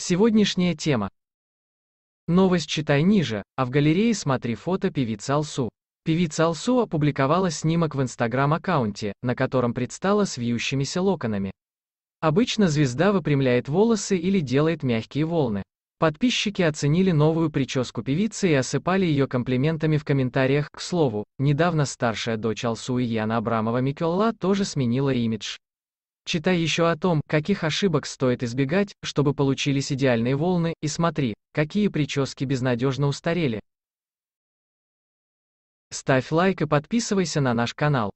Сегодняшняя тема. Новость читай ниже, а в галерее смотри фото певицы Алсу. Певица Алсу опубликовала снимок в инстаграм-аккаунте, на котором предстала с вьющимися локонами. Обычно звезда выпрямляет волосы или делает мягкие волны. Подписчики оценили новую прическу певицы и осыпали ее комплиментами в комментариях. К слову, недавно старшая дочь Алсу и Яна Абрамова Микелла тоже сменила имидж. Читай еще о том, каких ошибок стоит избегать, чтобы получились идеальные волны, и смотри, какие прически безнадежно устарели. Ставь лайк и подписывайся на наш канал.